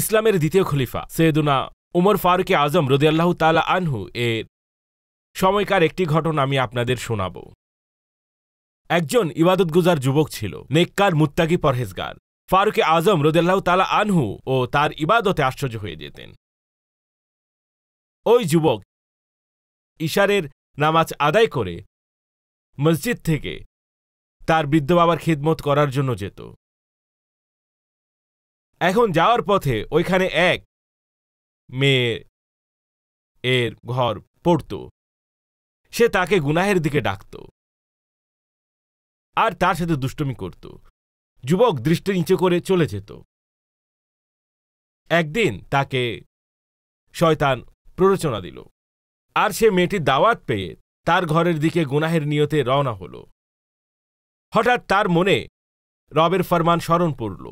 ইসলামের দ্বিতীয় খলিফা সৈয়দুনা উমর ফারুকে আজম রদিয়াল্লাহ তালা আনহু এর সময়কার একটি ঘটনা আমি আপনাদের শোনাব একজন ইবাদতগুজার যুবক ছিল নেককার মুত্তাকি পরহেজগার ফারুকে আজম রোদেল্লাহ তালা আনহু ও তার ইবাদতে আশ্চর্য হয়ে যেতেন ওই যুবক ইশারের নামাজ আদায় করে মসজিদ থেকে তার বৃদ্ধ বাবার খিদমত করার জন্য যেত এখন যাওয়ার পথে ওইখানে এক মেয়ে এর ঘর পড়ত সে তাকে গুনাহের দিকে ডাকত আর তার সাথে দুষ্টমি করত যুবক দৃষ্টি নিচে করে চলে যেত একদিন তাকে শয়তান প্ররোচনা দিল আর সে মেয়েটি দাওয়াত পেয়ে তার ঘরের দিকে গুনাহের নিয়তে রওনা হল হঠাৎ তার মনে রবের ফরমান স্মরণ পড়ল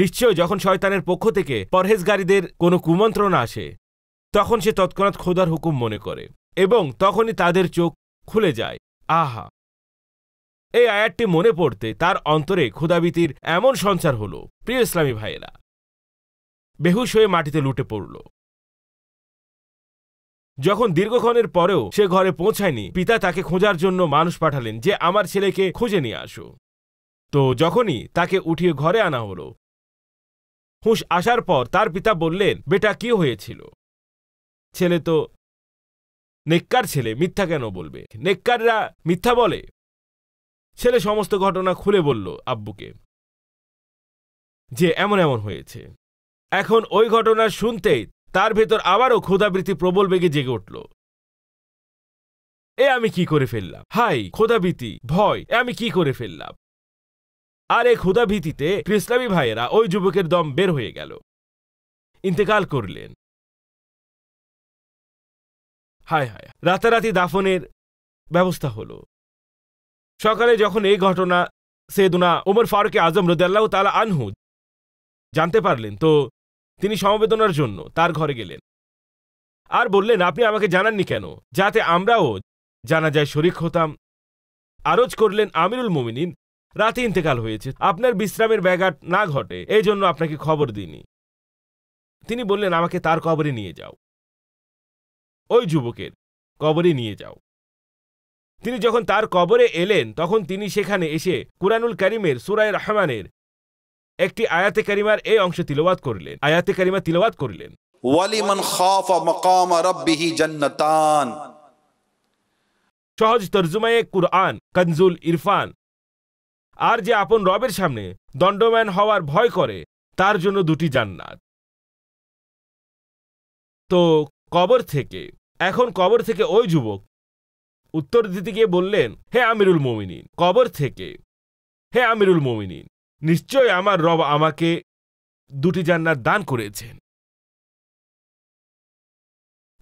নিশ্চয় যখন শয়তানের পক্ষ থেকে পরহেজগারীদের কোনো কুমন্ত্রণা আসে তখন সে তৎক্ষণাৎ খোদার হুকুম মনে করে এবং তখনই তাদের চোখ খুলে যায় আহা এই আয়াতটি মনে পড়তে তার অন্তরে ক্ষুদাবিতির এমন সঞ্চার হল প্রিয় ইসলামী ভাইয়েরা বেহুশ হয়ে মাটিতে লুটে পড়ল যখন দীর্ঘক্ষণের পরেও সে ঘরে পৌঁছায়নি পিতা তাকে খোঁজার জন্য মানুষ পাঠালেন যে আমার ছেলেকে খুঁজে নিয়ে আসো তো যখনই তাকে উঠিয়ে ঘরে আনা হলো হুঁশ আসার পর তার পিতা বললেন বেটা কি হয়েছিল ছেলে তো নেককার ছেলে মিথ্যা কেন বলবে নেককাররা মিথ্যা বলে ছেলে সমস্ত ঘটনা খুলে বলল আব্বুকে যে এমন এমন হয়েছে এখন ওই ঘটনা শুনতেই তার ভেতর আবারও ক্ষোধাবৃত্তি প্রবল বেগে জেগে উঠল এ আমি কি করে ফেললাম হাই ক্ষোধাবৃতি ভয় এ আমি কি করে ফেললাম আর এক হুদাভীতিতে ইসলামী ভাইয়েরা ওই যুবকের দম বের হয়ে গেল ইন্তেকাল করলেন হায় হায় রাতারাতি দাফনের ব্যবস্থা হল সকালে যখন এই ঘটনা সেদুনা ওমর ফারুকে আজম রদাল্লাহ তালা আনহু জানতে পারলেন তো তিনি সমবেদনার জন্য তার ঘরে গেলেন আর বললেন আপনি আমাকে জানাননি কেন যাতে আমরাও জানা যায় শরিক হতাম আরজ করলেন আমিরুল মোমিনিন রাতে ইন্তেকাল হয়েছে আপনার বিশ্রামের ব্যাঘাত না ঘটে এই জন্য আপনাকে খবর দিনি তিনি বললেন আমাকে তার কবরে নিয়ে যাও ওই যুবকের কবরে নিয়ে যাও তিনি যখন তার কবরে এলেন তখন তিনি সেখানে এসে কুরানুল করিমের সুরায় রহমানের একটি আয়াতে করিমার এই অংশ তিলবাত করলেন আয়াতে করিমা তিলবাত করলেন সহজ তর্জুমায়ে কুরআন কনজুল ইরফান আর যে আপন রবের সামনে দণ্ডমান হওয়ার ভয় করে তার জন্য দুটি জান্নাত তো কবর থেকে এখন কবর থেকে ওই যুবক উত্তর দিতে গিয়ে বললেন হে আমিরুল মোমিনিন কবর থেকে হে আমিরুল মোমিনিন নিশ্চয় আমার রব আমাকে দুটি জান্নাত দান করেছেন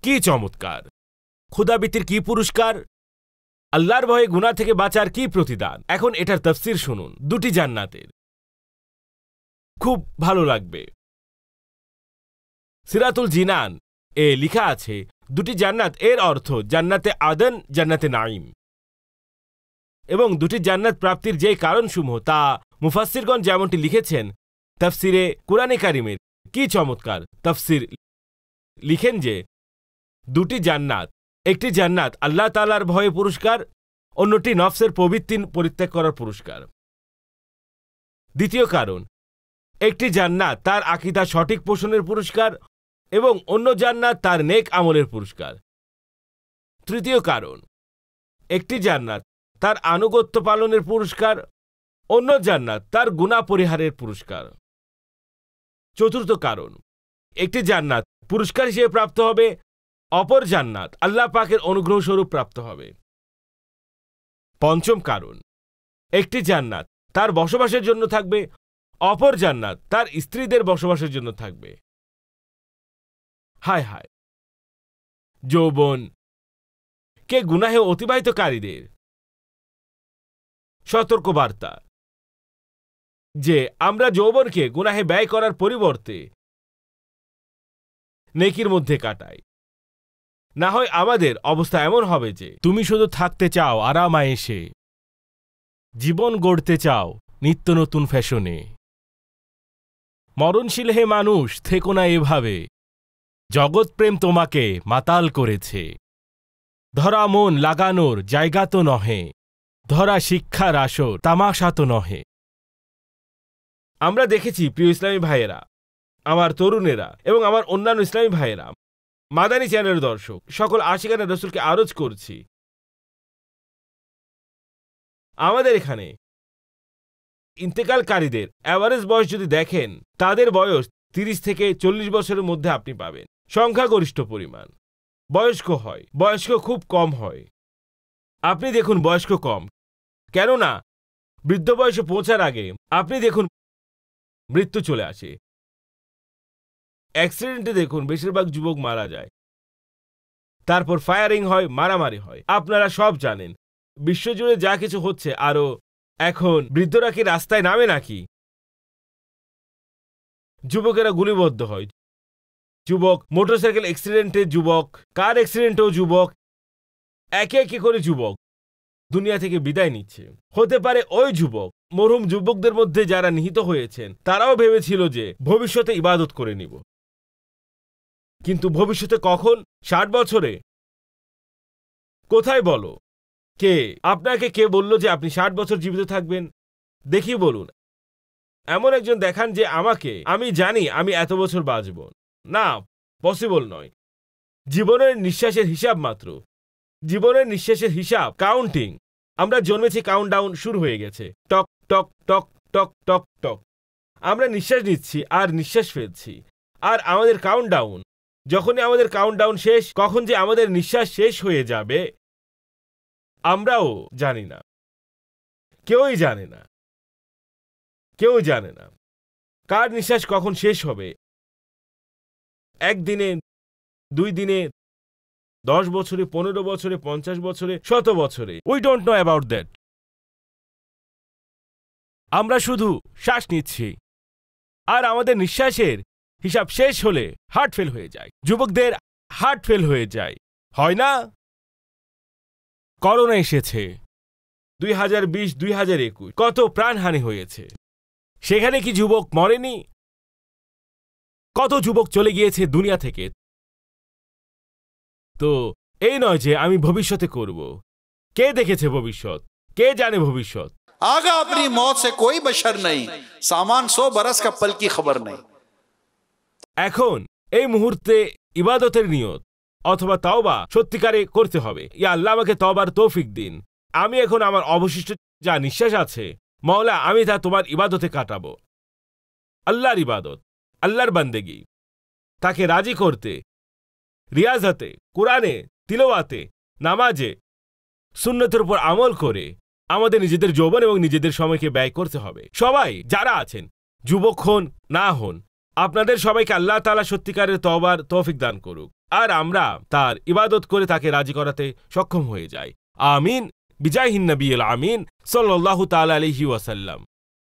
কি চমৎকার ক্ষুদাবিতির কি পুরস্কার আল্লাহর ভয়ে গুণা থেকে বাঁচার কি প্রতিদান এখন এটার তফসির শুনুন দুটি জান্নাতের খুব ভালো লাগবে সিরাতুল জিনান এ লিখা আছে দুটি জান্নাত এর অর্থ জান্নাতে আদন জান্নাতে নাইম এবং দুটি জান্নাত প্রাপ্তির যে কারণসমূহ তা মুফাসিরগঞ্জ যেমনটি লিখেছেন তফসিরে কুরআনে কারিমের কি চমৎকার তফসির লিখেন যে দুটি জান্নাত একটি জান্নাত আল্লাহ তালার ভয়ে পুরস্কার অন্যটি নফসের প্রবৃত্তি পরিত্যাগ করার পুরস্কার দ্বিতীয় কারণ একটি জান্নাত তার আকিদা সঠিক পোষণের পুরস্কার এবং অন্য জান্নাত তার নেক আমলের পুরস্কার তৃতীয় কারণ একটি জান্নাত তার আনুগত্য পালনের পুরস্কার অন্য জান্নাত তার গুণা পরিহারের পুরস্কার চতুর্থ কারণ একটি জান্নাত পুরস্কার হিসেবে প্রাপ্ত হবে অপর জান্নাত আল্লাহ পাকের অনুগ্রহ স্বরূপ প্রাপ্ত হবে পঞ্চম কারণ একটি জান্নাত তার বসবাসের জন্য থাকবে অপর জান্নাত তার স্ত্রীদের বসবাসের জন্য থাকবে হায় হায় যৌবন কে গুনাহে অতিবাহিতকারীদের সতর্কবার্তা যে আমরা যৌবনকে গুনাহে ব্যয় করার পরিবর্তে নেকির মধ্যে কাটাই না হয় আমাদের অবস্থা এমন হবে যে তুমি শুধু থাকতে চাও আরামায়েশে জীবন গড়তে চাও নিত্য নতুন ফ্যাশনে মরণশীল হে মানুষ থেকো না এভাবে জগৎপ্রেম তোমাকে মাতাল করেছে ধরা মন লাগানোর জায়গা তো নহে ধরা শিক্ষার আসর তামাশা তো নহে আমরা দেখেছি প্রিয় ইসলামী ভাইয়েরা আমার তরুণেরা এবং আমার অন্যান্য ইসলামী ভাইয়েরা মাদানী চ্যানেল দর্শক সকল আশিকানা রসুলকে আরজ করছি আমাদের এখানে ইন্তেকালকারীদের অ্যাভারেজ বয়স যদি দেখেন তাদের বয়স তিরিশ থেকে চল্লিশ বছরের মধ্যে আপনি পাবেন সংখ্যাগরিষ্ঠ পরিমাণ বয়স্ক হয় বয়স্ক খুব কম হয় আপনি দেখুন বয়স্ক কম কেননা বৃদ্ধ বয়সে পৌঁছার আগে আপনি দেখুন মৃত্যু চলে আসে অ্যাক্সিডেন্টে দেখুন বেশিরভাগ যুবক মারা যায় তারপর ফায়ারিং হয় মারামারি হয় আপনারা সব জানেন বিশ্বজুড়ে যা কিছু হচ্ছে আরও এখন বৃদ্ধরা কি রাস্তায় নামে নাকি যুবকেরা গুলিবদ্ধ হয় যুবক মোটরসাইকেল অ্যাক্সিডেন্টে যুবক কার অ্যাক্সিডেন্টেও যুবক একে একে করে যুবক দুনিয়া থেকে বিদায় নিচ্ছে হতে পারে ওই যুবক মরুম যুবকদের মধ্যে যারা নিহিত হয়েছেন তারাও ভেবেছিল যে ভবিষ্যতে ইবাদত করে নিব কিন্তু ভবিষ্যতে কখন ষাট বছরে কোথায় বলো কে আপনাকে কে বলল যে আপনি ষাট বছর জীবিত থাকবেন দেখি বলুন এমন একজন দেখান যে আমাকে আমি জানি আমি এত বছর বাঁচব না পসিবল নয় জীবনের নিঃশ্বাসের হিসাব মাত্র জীবনের নিঃশ্বাসের হিসাব কাউন্টিং আমরা জন্মেছি কাউন্টডাউন শুরু হয়ে গেছে টক টক টক টক টক টক আমরা নিঃশ্বাস নিচ্ছি আর নিঃশ্বাস ফেলছি আর আমাদের কাউন্টডাউন যখনই আমাদের কাউন্টডাউন শেষ কখন যে আমাদের নিঃশ্বাস শেষ হয়ে যাবে আমরাও জানি না কেউই জানে না কেউ জানে না কার নিঃশ্বাস কখন শেষ হবে একদিনে দুই দিনে দশ বছরে পনেরো বছরে পঞ্চাশ বছরে শত বছরে we don't know about that আমরা শুধু শ্বাস নিচ্ছি আর আমাদের নিঃশ্বাসের হিসাব শেষ হলে হার্ট ফেল হয়ে যায় যুবকদের হার্ট ফেল হয়ে যায় হয় না করোনা এসেছে দুই হাজার বিশ দুই হাজার একুশ কত প্রাণহানি হয়েছে সেখানে কি যুবক মরেনি কত যুবক চলে গিয়েছে দুনিয়া থেকে তো এই নয় যে আমি ভবিষ্যতে করব কে দেখেছে ভবিষ্যৎ কে জানে ভবিষ্যৎ আগা আপনি মত সে কই বসর নাই সামান সো বরস का पल की खबर नहीं এখন এই মুহূর্তে ইবাদতের নিয়ত অথবা তাওবা সত্যিকারে করতে হবে ইয়া আল্লাহ আমাকে তবার তৌফিক দিন আমি এখন আমার অবশিষ্ট যা নিঃশ্বাস আছে মওলা আমি তা তোমার ইবাদতে কাটাবো আল্লাহর ইবাদত আল্লাহর বান্দেগি তাকে রাজি করতে রিয়াজাতে কোরআনে তিলোয়াতে নামাজে সুন্নতের উপর আমল করে আমাদের নিজেদের যৌবন এবং নিজেদের সময়কে ব্যয় করতে হবে সবাই যারা আছেন যুবক হন না হন আপনাদের সবাইকে আল্লাহ তালা সত্যিকারের তবার তৌফিক দান করুক আর আমরা তার ইবাদত করে তাকে রাজি করাতে সক্ষম হয়ে যাই আমিন বিজয় নবী আমিন সাল্লাহ তালা আলহি ওয়াসাল্লাম